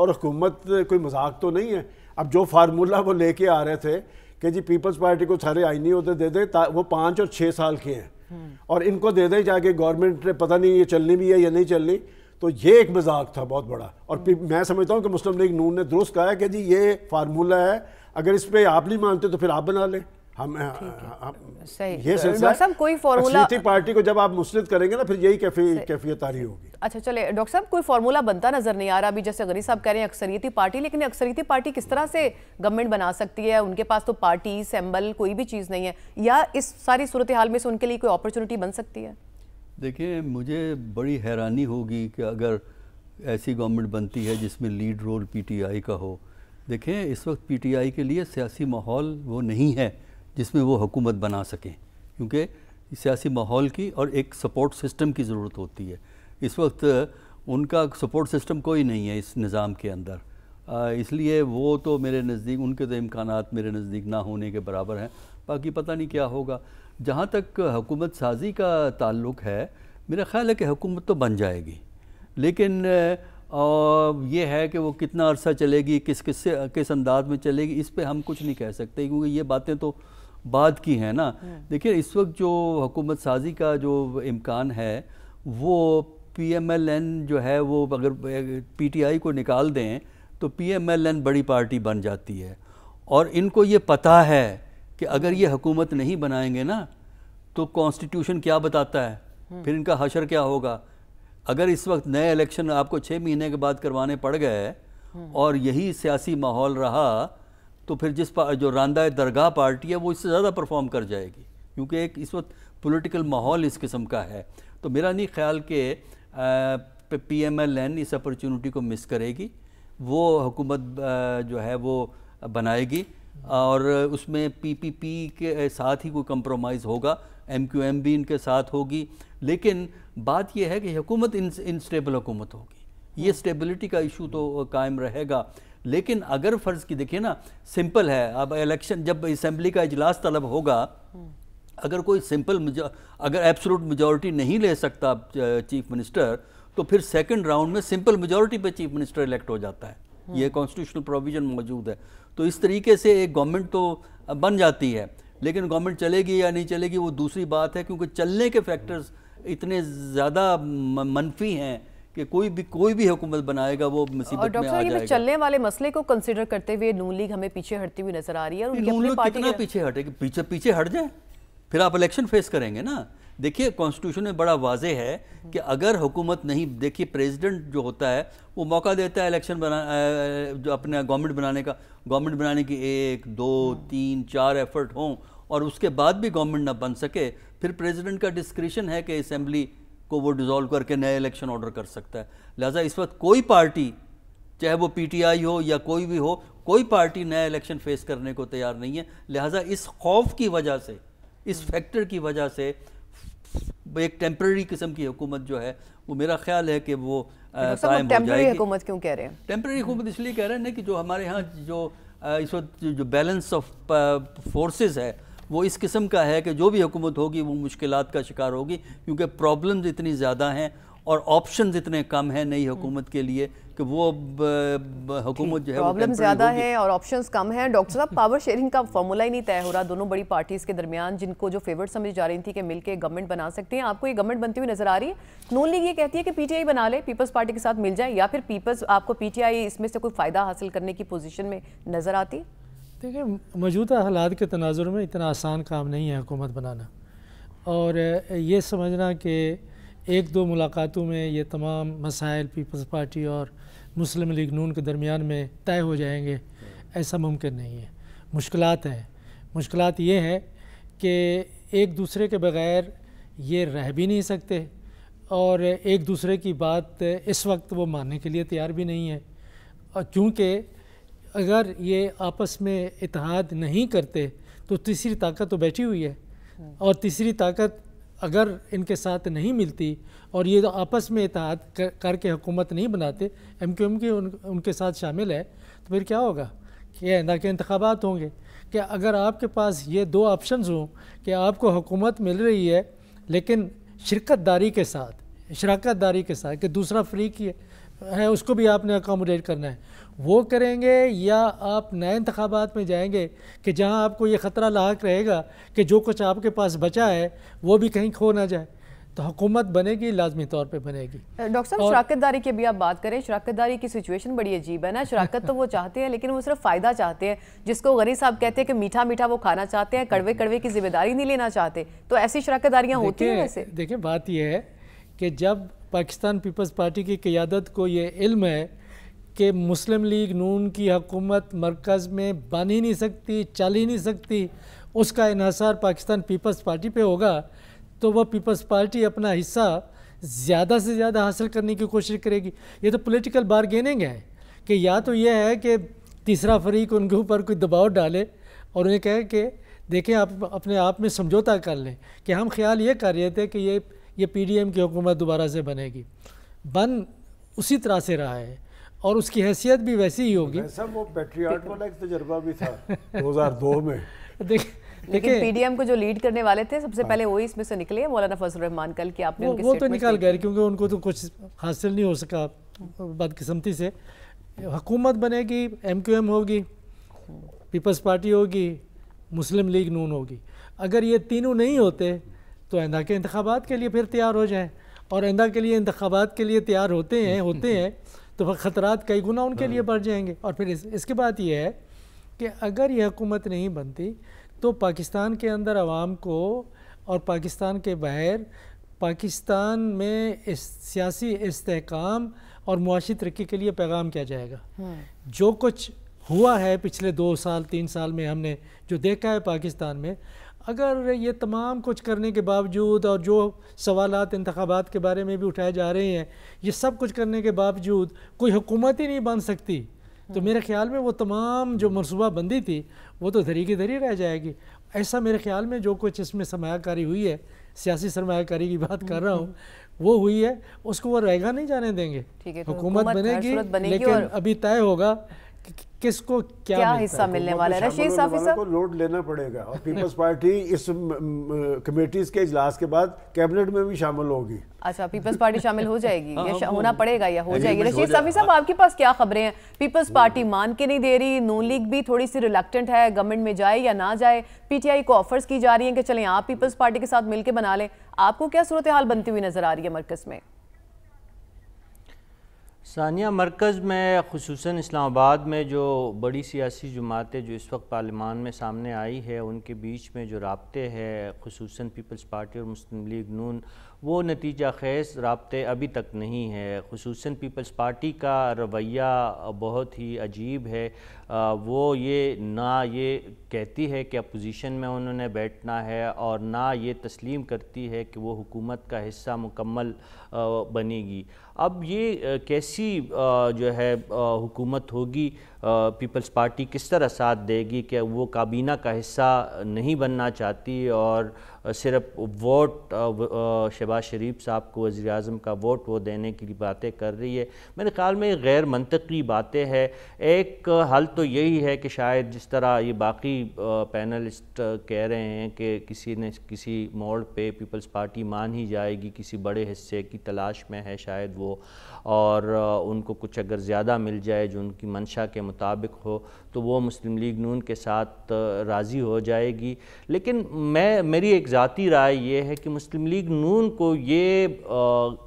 और हुकूमत कोई मजाक तो नहीं है अब जो फार्मूला वो लेके आ रहे थे कि जी पीपल्स पार्टी को सारे आईनी होते दे दें वो पाँच और छः साल के हैं और इनको दे दें जाके गवर्नमेंट ने पता नहीं ये चलनी भी है या नहीं चलनी तो ये एक मजाक था बहुत बड़ा और मैं समझता हूँ कि मुस्लिम लीग नून ने दुरुस्त कहा है कि जी ये फार्मूला है अगर इस पर आप नहीं मानते तो फिर आप बना लें हाँ, हाँ, हाँ, हम सही ये तो डॉक्टर साहब कोई फार्मूला पार्टी को जब आप मुस्लिद करेंगे ना फिर यही कैफियत आ रही होगी अच्छा चले डॉक्टर साहब कोई फार्मूला बनता नजर नहीं आ रहा अभी जैसे गनी साहब कह रहे हैं अक्सरियती पार्टी लेकिन अक्सरियती पार्टी किस तरह से गवर्नमेंट बना सकती है उनके पास तो पार्टी सेम्बल कोई भी चीज़ नहीं है या इस सारी सूरत हाल में से उनके लिए कोई अपॉर्चुनिटी बन सकती है देखिए मुझे बड़ी हैरानी होगी कि अगर ऐसी गवर्नमेंट बनती है जिसमें लीड रोल पी का हो देखें इस वक्त पी के लिए सियासी माहौल वो नहीं है जिसमें वो हुकूमत बना सकें क्योंकि सियासी माहौल की और एक सपोर्ट सिस्टम की ज़रूरत होती है इस वक्त उनका सपोर्ट सिस्टम कोई नहीं है इस निज़ाम के अंदर इसलिए वो तो मेरे नज़दीक उनके तो इम्कान मेरे नज़दीक ना होने के बराबर हैं बाकी पता नहीं क्या होगा जहाँ तक हुकूमत साजी का ताल्लुक है मेरा ख्याल है कि हुकूमत तो बन जाएगी लेकिन यह ये है कि वो कितना अरसा चलेगी किस किस से किस अंदाज में चलेगी इस पर हम कुछ नहीं कह सकते क्योंकि ये बातें तो बाद की है ना हम्म। देखिए इस वक्त जो हुकूमत साजी का जो इम्कान है वो पी एम एल एन जो है वो अगर पी टी आई को निकाल दें तो पी एम एल एन बड़ी पार्टी बन जाती है और इनको ये पता है कि अगर ये हुकूमत नहीं बनाएंगे ना तो कॉन्स्टिट्यूशन क्या बताता है हम्म। फिर इनका हशर क्या होगा अगर इस वक्त नए इलेक्शन आपको छः महीने के बाद करवाने पड़ गए हम्म। और यही सियासी माहौल रहा तो फिर जिस जो रानदा दरगाह पार्टी है वो इससे ज़्यादा परफॉर्म कर जाएगी क्योंकि एक इस वक्त पॉलिटिकल माहौल इस किस्म का है तो मेरा नहीं ख्याल कि पी एम एल एन इस अपॉर्चुनिटी को मिस करेगी वो हुकूमत जो है वो बनाएगी और उसमें पी पी पी के साथ ही कोई कंप्रोमाइज़ होगा एम क्यू एम भी इनके साथ होगी लेकिन बात यह है कि हुकूमत इन, इन स्टेबल हुकूमत होगी ये स्टेबिलिटी का इशू तो कायम रहेगा लेकिन अगर फ़र्ज़ की देखिए ना सिंपल है अब इलेक्शन जब असम्बली का इजलास तलब होगा अगर कोई सिंपल अगर एब्सोलूट मेजोरिटी नहीं ले सकता चीफ मिनिस्टर तो फिर सेकंड राउंड में सिंपल मेजोरिटी पे चीफ मिनिस्टर इलेक्ट हो जाता है ये कॉन्स्टिट्यूशनल प्रोविज़न मौजूद है तो इस तरीके से एक गवर्नमेंट तो बन जाती है लेकिन गवर्नमेंट चलेगी या नहीं चलेगी वो दूसरी बात है क्योंकि चलने के फैक्टर्स इतने ज़्यादा मनफी हैं कि कोई भी कोई भी हुकूमत बनाएगा वो मुसीबत में आ जाएगा चलने वाले मसले को कंसिडर करते हुए नून लीग हमें पीछे हटती हुई नजर आ रही है नून लीग कितना पीछे हटेगी पीछे पीछे हट जाए फिर आप इलेक्शन फेस करेंगे ना देखिए कॉन्स्टिट्यूशन में बड़ा वाजे है कि अगर हुकूमत नहीं देखिए प्रेसिडेंट जो होता है वो मौका देता है इलेक्शन बना जो अपना गवर्नमेंट बनाने का गवर्नमेंट बनाने की एक दो तीन चार एफर्ट हों और उसके बाद भी गवर्नमेंट ना बन सके फिर प्रेसिडेंट का डिस्क्रिशन है कि असेंबली को वो डिज़ोल्व करके नए इलेक्शन ऑर्डर कर सकता है लिहाजा इस वक्त कोई पार्टी चाहे वो पीटीआई हो या कोई भी हो कोई पार्टी नया इलेक्शन फेस करने को तैयार नहीं है लिहाजा इस खौफ की वजह से इस फैक्टर की वजह से एक टेम्प्रेरी किस्म की हुकूमत जो है वो मेरा ख्याल है कि वो तो कायम हो जाएगी हुकूमत क्यों कह रहे हैं टेम्प्रेरी हुकूमत इसलिए कह रहे हैं ना कि जो हमारे यहाँ जो इस वक्त जो बैलेंस ऑफ फोर्सेस है वो इस किस्म का है कि जो भी हुकूमत होगी वो मुश्किल का शिकार होगी क्योंकि प्रॉब्लम्स इतनी ज़्यादा हैं और ऑप्शन इतने कम हैं नई हम्म। हुकूमत के लिए कि वो हुकूमत जो है प्रॉब्लम ज़्यादा है और ऑप्शंस कम हैं डॉक्टर साहब पावर शेयरिंग का फॉर्मूला ही नहीं तय हो रहा दोनों बड़ी पार्टीज़ के दरमियान जिनको जो फेवरेट समझ जा रही थी कि मिलके गवर्नमेंट बना सकते हैं आपको ये गवर्नमेंट बनती हुई नजर आ रही है नून लीग ये कहती है कि पीटीआई बना ले पीपल्स पार्टी के साथ मिल जाए या फिर पीपल्स आपको पीटीआई इसमें से कोई फ़ायदा हासिल करने की पोजिशन में नज़र आती है देखिए मौजूदा हालात के तनाजर में इतना आसान काम नहीं है हुकूमत बनाना और ये समझना कि एक दो मुलाकातों में ये तमाम मसाइल पीपल्स पार्टी और मुस्लिम लीग नून के दरमियान में तय हो जाएंगे ऐसा मुमकिन नहीं है मुश्किल हैं मुश्किल ये हैं कि एक दूसरे के बग़ैर ये रह भी नहीं सकते और एक दूसरे की बात इस वक्त वो मानने के लिए तैयार भी नहीं है और क्योंकि अगर ये आपस में इतिहाद नहीं करते तो तीसरी ताकत तो बैठी हुई है और तीसरी ताकत अगर इनके साथ नहीं मिलती और ये तो आपस में इतिहाद कर, करके हुकूमत नहीं बनाते एम क्यू एम की उन, उनके साथ शामिल है तो फिर क्या होगा क्या ना के इंतबात होंगे कि अगर आपके पास ये दो ऑप्शन हों कि आपको हुकूमत मिल रही है लेकिन शिरकत दारी के साथ शराकत दारी के साथ कि दूसरा फ्री की है है उसको भी आपने अकोमोडेट करना है वो करेंगे या आप नए इंतबात में जाएंगे कि जहाँ आपको ये ख़तरा लाक रहेगा कि जो कुछ आपके पास बचा है वो भी कहीं खो ना जाए तो हुकूमत बनेगी लाजमी तौर पे बनेगी डॉक्टर साहब शराकत दारी की भी आप बात करें दारी की सिचुएशन बड़ी अजीब है ना शराकत तो वो चाहते हैं लेकिन वो सिर्फ फ़ायदा चाहते हैं जिसको गरीब साहब कहते हैं कि मीठा मीठा वो खाना चाहते हैं कड़वे कड़वे की जिम्मेदारी नहीं लेना चाहते तो ऐसी दारियाँ होती हैं देखिए बात यह है कि जब पाकिस्तान पीपल्स पार्टी की क़्यादत को ये इल्म है कि मुस्लिम लीग नून की हकूमत मरकज़ में बन ही नहीं सकती चल ही नहीं सकती उसका इसार पाकिस्तान पीपल्स पार्टी पे होगा तो वह पीपल्स पार्टी अपना हिस्सा ज़्यादा से ज़्यादा हासिल करने की कोशिश करेगी ये तो पोलिटिकल बारगेनिंग है कि या तो यह है कि तीसरा फरीक उनके ऊपर कोई दबाव डाले और उन्हें कहे कि देखें आप अपने आप में समझौता कर लें कि हम ख्याल ये कर रहे थे कि ये ये पीडीएम की हुकूमत दोबारा से बनेगी बन उसी तरह से रहा है और उसकी हैसियत भी वैसी ही होगी वो पेट्रियाट वाला एक तजर्बा भी था 2002 में *laughs* लेकिन पीडीएम को जो लीड करने वाले थे सबसे हाँ। पहले वही इसमें से निकले मौलाना फजल रहमान कल की आपने वो, उनके वो तो निकाल गए क्योंकि उनको तो कुछ हासिल नहीं हो सका बदकिस्मती से हुकूमत बनेगी एम क्यू एम होगी पीपल्स पार्टी होगी मुस्लिम लीग नून होगी अगर ये तीनों नहीं होते तो आइंदा के इंतबात के लिए फिर तैयार हो जाएँ और आइंदा के लिए इंतबात के लिए तैयार होते हैं *laughs* होते हैं तो फिर ख़तरा कई गुना उनके लिए हाँ। बढ़ जाएंगे और फिर इस, इसके बाद ये है कि अगर ये हुकूमत नहीं बनती तो पाकिस्तान के अंदर आवाम को और पाकिस्तान के बाहर पाकिस्तान में इस सियासी इसकाम और मुआशी तरक्की के लिए पैगाम किया जाएगा हाँ। जो कुछ हुआ है पिछले दो साल तीन साल में हमने जो देखा है पाकिस्तान में अगर ये तमाम कुछ करने के बावजूद और जो सवाल इंतबात के बारे में भी उठाए जा रहे हैं ये सब कुछ करने के बावजूद कोई हुकूमत ही नहीं बन सकती तो मेरे ख्याल में वो तमाम जो मनसूबा बंदी थी वो तो धरी की धरी रह जाएगी ऐसा मेरे ख्याल में जो कुछ इसमें सरमाकारी हुई है सियासी सरमाकारी की बात कर रहा हूँ वो हुई है उसको वो रहेगा नहीं जाने देंगे ठीक है तो हुकूमत बनेगी लेकिन अभी तय होगा किसको क्या, क्या हिस्सा तो मिलने वाला है रशीद साफी साहब को लोड लेना पड़ेगा और पीपल्स पार्टी इस कमेटीज के इजलास के बाद कैबिनेट में भी शामिल होगी अच्छा पीपल्स पार्टी शामिल हो जाएगी हाँ, या हाँ, होना पड़ेगा या हो जाएगी रशीद साफी साहब आपके पास क्या खबरें हैं पीपल्स हम्म। पार्टी मान के नहीं दे रही नून लीग भी थोड़ी सी रिलेक्टेंट है गवर्नमेंट में जाए या ना जाए पीटीआई को ऑफर्स की जा रही है कि चलें आप पीपल्स पार्टी के साथ मिलकर बना लें आपको क्या सूरत हाल बनती हुई नजर आ रही है मरकज में सानिया मरकज़ में खसूस इस्लामाबाद में जो बड़ी सियासी जमातें जो इस वक्त पार्लिमान में सामने आई है उनके बीच में जो रबते हैं खसूस पीपल्स पार्टी और मुस्लिम लीग नून वो नतीजा खेज रबते अभी तक नहीं है खसूस पीपल्स पार्टी का रवैया बहुत ही अजीब है आ, वो ये ना ये कहती है कि अपोजिशन में उन्होंने बैठना है और ना ये तस्लीम करती है कि वो हुकूमत का हिस्सा मुकम्मल बनेगी अब ये कैसी जो है हुकूमत होगी पीपल्स पार्टी किस तरह साथ देगी क्या वो काबीना का हिस्सा नहीं बनना चाहती और सिर्फ वोट शहबाज शरीफ साहब को वज़ी अजम का वोट वो देने की बातें कर रही है मेरे ख्याल में गैर मनतकी बातें हैं एक हल तो यही है कि शायद जिस तरह ये बाकी पैनलिस्ट कह रहे हैं कि किसी ने किसी मोड़ पे पीपल्स पार्टी मान ही जाएगी किसी बड़े हिस्से की तलाश में है शायद वो और उनको कुछ अगर ज़्यादा मिल जाए जो उनकी मंशा के मुताबिक हो तो वो मुस्लिम लीग नून के साथ राज़ी हो जाएगी लेकिन मैं मेरी एक जाती राय ये है कि मुस्लिम लीग नून को ये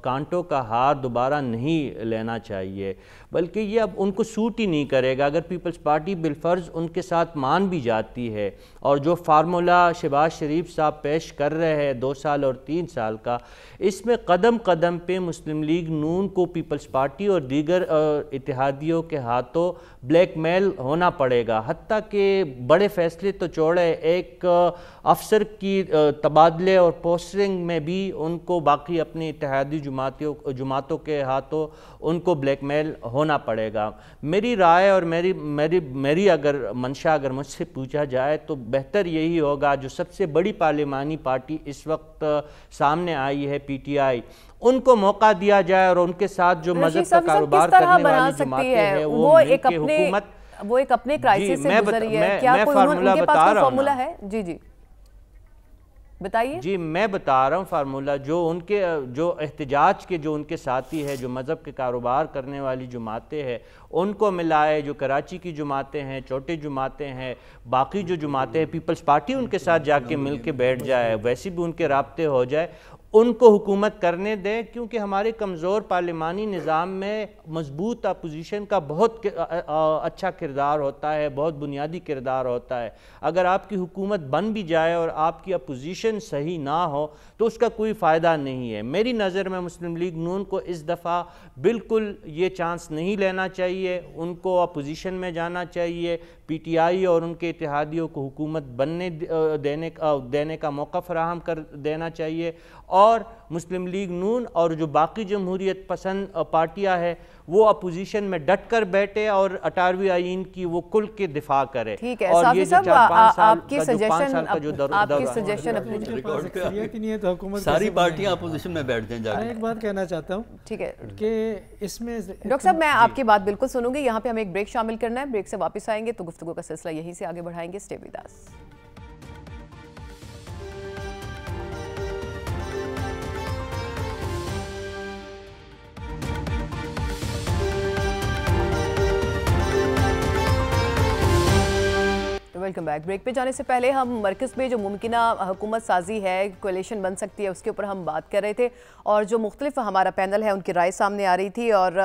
कांटों का हार दोबारा नहीं लेना चाहिए बल्कि ये अब उनको सूट ही नहीं करेगा अगर पीपल्स पार्टी बिलफर्ज उनके साथ मान भी जाती है और जो फार्मूला शहबाज शरीफ साहब पेश कर रहे हैं दो साल और तीन साल का इसमें कदम कदम पे मुस्लिम लीग नून को पीपल्स पार्टी और दीगर इतिहादियों के हाथों ब्लैक मेल होना पड़ेगा हती के बड़े फैसले तो चौड़े एक अफसर की तबादले और पोस्टरिंग में भी उनको बाकी अपनी इतिहादी जमातियों जमातों के हाथों उनको ब्लैक मेल हो होना पड़ेगा मेरी राय और मेरी मेरी मेरी अगर मंशा अगर मुझसे पूछा जाए तो बेहतर यही होगा जो सबसे बड़ी पार्लियामानी पार्टी इस वक्त सामने आई है पीटीआई उनको मौका दिया जाए और उनके साथ जो मजहब का कारोबार करने वाली जमातें है वो, वो एक अपने वो एक अपने क्राइसिस से गुजर रही है क्या कोई उनके पास कोई फार्मूला है जी जी बताइए जी मैं बता रहा हूँ फार्मूला जो उनके जो एहतजाज के जो उनके साथी है जो मज़हब के कारोबार करने वाली जुमातें हैं उनको मिलाए जो कराची की जुमातें हैं छोटे जुमातें हैं बाकी जो जुमातें हैं पीपल्स पार्टी उनके साथ जाके मिल के बैठ जाए वैसे भी उनके रबते हो जाए उनको हुकूमत करने दें क्योंकि हमारे कमज़ोर पार्लिमानी निज़ाम में मजबूत अपोजिशन का बहुत अच्छा किरदार होता है बहुत बुनियादी किरदार होता है अगर आपकी हुकूमत बन भी जाए और आपकी अपोजिशन सही ना हो तो उसका कोई फ़ायदा नहीं है मेरी नज़र में मुस्लिम लीग नून को इस दफ़ा बिल्कुल ये चांस नहीं लेना चाहिए उनको अपोजिशन में जाना चाहिए पीटीआई और उनके इतिहादियों को हुकूमत बनने देने का देने का मौका फराहम कर देना चाहिए और मुस्लिम लीग नून और जो बाकी जमहूरीत पसंद पार्टियाँ हैं वो अपोजिशन में डट कर बैठे और अटारवी आइन की वो कुल के दिफा करे ठीक है और ये जो चार पाँच साल आपकी सजेशन आपकी सजेशन सारी पार्टियां अपोजिशन में बैठ जाए एक बात कहना चाहता हूँ ठीक है कि इसमें डॉक्टर साहब मैं आपकी बात बिल्कुल सुनूंगी यहाँ पे हमें एक ब्रेक शामिल करना है ब्रेक से वापस आएंगे तो गुफ्तु का सिलसिला यहीं से आगे बढ़ाएंगे स्टेबिदास वेलकम बैक ब्रेक पे जाने से पहले हम मरकज़ में जो मुमकिन हुकूमत साजी है कोलेशन बन सकती है उसके ऊपर हम बात कर रहे थे और जो मुख्तलिफ हमारा पैनल है उनकी राय सामने आ रही थी और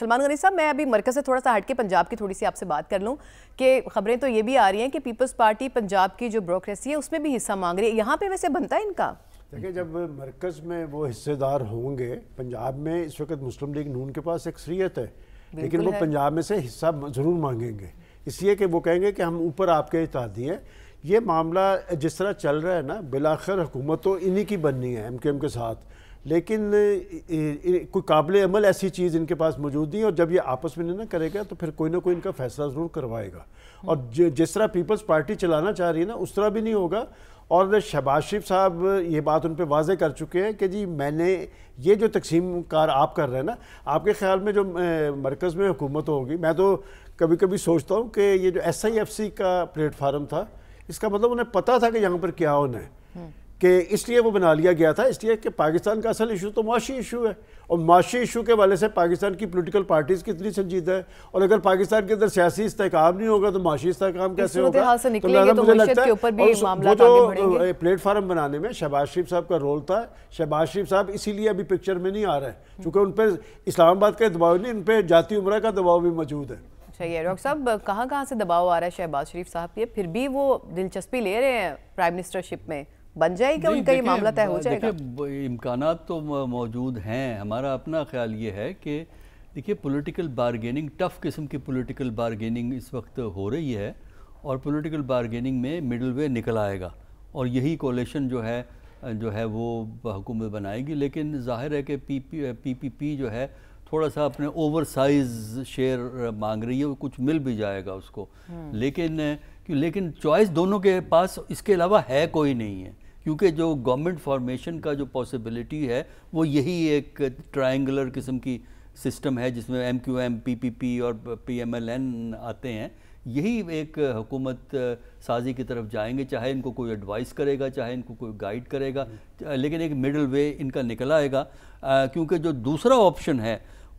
सलमान गनी साहब मैं अभी मरकज़ से थोड़ा सा हट के पंजाब की थोड़ी सी आपसे बात कर लूँ कि खबरें तो ये भी आ रही हैं कि पीपल्स पार्टी पंजाब की जो ब्रोक्रेसी है उसमें भी हिस्सा मांग रही है यहाँ पर वैसे बनता है इनका देखिए जब मरकज़ में वो हिस्सेदार होंगे पंजाब में इस वक्त मुस्लिम लीग नून के पास अक्सरियत है लेकिन वो पंजाब में से हिस्सा ज़रूर मांगेंगे इसलिए कि वो कहेंगे कि हम ऊपर आपके इतादी हैं ये मामला जिस तरह चल रहा है ना बिलाखर हुकूमत तो इन्हीं की बननी है एम के एम के साथ लेकिन कोई काबिल अमल ऐसी चीज़ इनके पास मौजूद नहीं और जब ये आपस में ना करेगा तो फिर कोई ना कोई इनका फैसला ज़रूर करवाएगा और जिस तरह पीपल्स पार्टी चलाना चाह रही है ना उस तरह भी नहीं होगा और शहबाज शरीफ साहब ये बात उन पर वाजे कर चुके हैं कि जी मैंने ये जो तकसीम कार आप कर रहे हैं ना आपके ख्याल में जो मरकज़ में हुकूमत होगी मैं तो कभी कभी सोचता हूँ कि ये जो एस का प्लेटफार्म था इसका मतलब उन्हें पता था कि यहाँ पर क्या होना है हम्म। कि इसलिए वो बना लिया गया था इसलिए कि पाकिस्तान का असल इशू तो माशी इशू है और माशी इशू के वाले से पाकिस्तान की पोलिटिकल पार्टीज़ कितनी संजीदा है और अगर पाकिस्तान के अंदर सियासी इस्तेकाम नहीं होगा तो माशी इस्तेकाम तो कैसे होगा तो, तो, मुझे लगता है वो जो प्लेटफार्म बनाने में शहबाज शरीफ साहब का रोल था शहबाज शरीफ साहब इसीलिए अभी पिक्चर में नहीं आ रहे हैं हम्म। चूँकि उन पर इस्लामाबाद का दबाव नहीं उन पर जाती उम्र का दबाव भी मौजूद है चाहिए डॉक्टर साहब कहाँ कहाँ से दबाव आ रहा है शहबाज शरीफ साहब पे फिर भी वो दिलचस्पी ले रहे हैं प्राइम मिनिस्टरशिप में बन जाएगा उनका ये मामला तय हो जाएगा देखिए इम्कान तो मौजूद हैं हमारा अपना ख्याल ये है कि देखिए पॉलिटिकल बारगेनिंग टफ़ किस्म की पॉलिटिकल बारगेनिंग इस वक्त हो रही है और पॉलिटिकल बारगेनिंग में मिडल वे निकल आएगा और यही कोलेशन जो है जो है वो हुकूमत बनाएगी लेकिन जाहिर है कि पी पी, पी, पी जो है थोड़ा सा अपने ओवर साइज शेयर मांग रही है वो कुछ मिल भी जाएगा उसको हम्म। लेकिन लेकिन चॉइस दोनों के पास इसके अलावा है कोई नहीं है क्योंकि जो गवर्नमेंट फॉर्मेशन का जो पॉसिबिलिटी है वो यही एक ट्रायंगुलर किस्म की सिस्टम है जिसमें M Q M P P P और पी एम एल एन आते हैं यही एक हुकूमत साजी की तरफ जाएंगे चाहे इनको कोई एडवाइस करेगा चाहे इनको कोई गाइड करेगा लेकिन एक मिडल वे इनका निकल आएगा क्योंकि जो दूसरा ऑप्शन है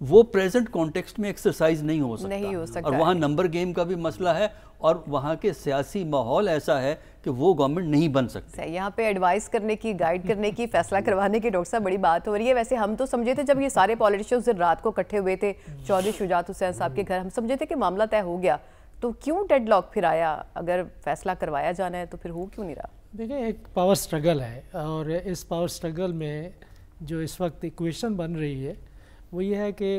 वो प्रेजेंट कॉन्टेक्स्ट में एक्सरसाइज नहीं हो सकता नहीं हो सकता और वहाँ नंबर गेम का भी मसला है और वहाँ के सियासी माहौल ऐसा है कि वो गवर्नमेंट नहीं बन सकती यहाँ पे एडवाइस करने की गाइड करने की फैसला करवाने की डॉक्टर साहब बड़ी बात हो रही है वैसे हम तो समझे थे जब ये सारे पॉलिटिशियंस रात को इकट्ठे हुए थे चौधरी शुजात हुसैन साहब के घर हम समझे थे कि मामला तय हो गया तो क्यों डेड लॉक फिर आया अगर फैसला करवाया जाना है तो फिर हो क्यों नहीं रहा देखिए एक पावर स्ट्रगल है और इस पावर स्ट्रगल में जो इस वक्त इक्वेशन बन रही है वो ये है कि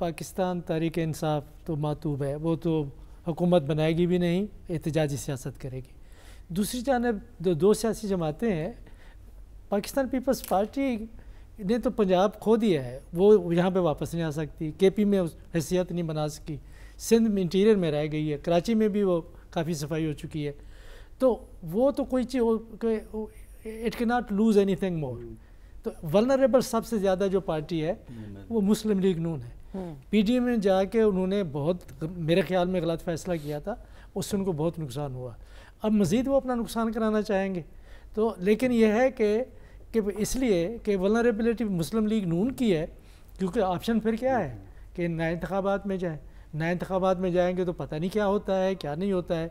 पाकिस्तान तहरीक इंसाफ तो मातूब है वो तो हुकूमत बनाएगी भी नहीं एहतजाजी सियासत करेगी दूसरी जानब जो दो सियासी जमातें हैं पाकिस्तान पीपल्स पार्टी ने तो पंजाब खो दिया है वो यहाँ पे वापस नहीं आ सकती के पी में हैसियत नहीं बना सकी सिंध में इंटीरियर में रह गई है कराची में भी वो काफ़ी सफाई हो चुकी है तो वो तो कोई चीज़ it can not lose anything more तो वलनरेबल सबसे ज़्यादा जो पार्टी है वो मुस्लिम लीग नून है पीडीएम हम्म। में जाके उन्होंने बहुत मेरे ख्याल में गलत फैसला किया था उससे उनको बहुत नुकसान हुआ अब मज़ीद वो अपना नुकसान कराना चाहेंगे तो लेकिन यह है कि कि इसलिए कि वनरेबिलिटी मुस्लिम लीग नून की है क्योंकि ऑप्शन फिर क्या है कि नए इंतबात में जाएँ नए इंतबात में जाएंगे तो पता नहीं क्या होता है क्या नहीं होता है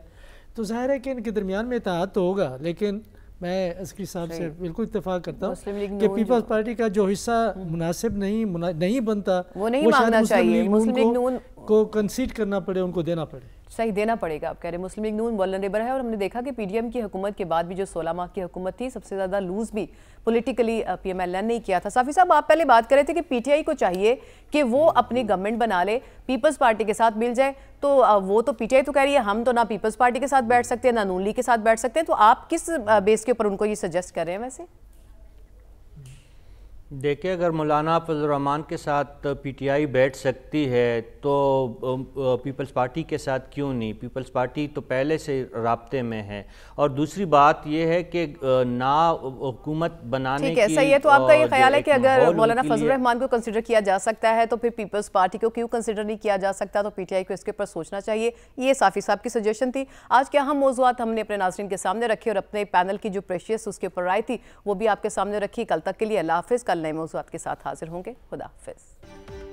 तो जाहिर है कि इनके दरमियान में इतहात तो होगा लेकिन मैं असकी साहब से बिल्कुल इतफाक करता हूँ कि पीपल्स पार्टी का जो हिस्सा हम्म। मुनासिब नहीं मुना, नहीं बनता वो नहीं वो मांगना चाहिए मुस्लिम लीग को कंसीड करना पड़े उनको देना पड़े सही देना पड़ेगा आप कह रहे हैं मुस्लिम लीग नून वॉलरेबल है और हमने देखा कि पीडीएम की हुकूमत के बाद भी जो सोलह माह की हुकूमत थी सबसे ज़्यादा लूज़ भी पॉलिटिकली पीएमएलएन ने किया था साफ़ी साहब आप पहले बात कर रहे थे कि पीटीआई को चाहिए कि वो अपनी गवर्नमेंट बना ले पीपल्स पार्टी के साथ मिल जाए तो वो तो पीटीआई तो कह रही है हम तो ना पीपल्स पार्टी के साथ बैठ सकते हैं ना नून लीग के साथ बैठ सकते हैं तो आप किस बेस के ऊपर उनको ये सजेस्ट कर रहे हैं वैसे देखिए अगर मौलाना फजलरहमान के साथ पीटीआई बैठ सकती है तो पीपल्स पार्टी के साथ क्यों नहीं पीपल्स पार्टी तो पहले से रबते में है और दूसरी बात यह है कि ना हुकूमत बनाने ठीक है सही है तो आपका ये ख्याल है कि अगर मौलाना फजलरहमान को कंसिडर किया जा सकता है तो फिर पीपल्स पार्टी को क्यों कंसिडर नहीं किया जा सकता तो पी को इसके ऊपर सोचना चाहिए ये साफ़ी साहब की सजेशन थी आज क्या अहम मौजूद हमने अपने नाजरन के सामने रखे और अपने पैनल की जो प्रेशियस उसके ऊपर राय थी वो भी आपके सामने रखी कल तक के लिए अल्लाह हाफिज़ कल नए मौजूद के साथ हाजिर होंगे खुदा हाफिज़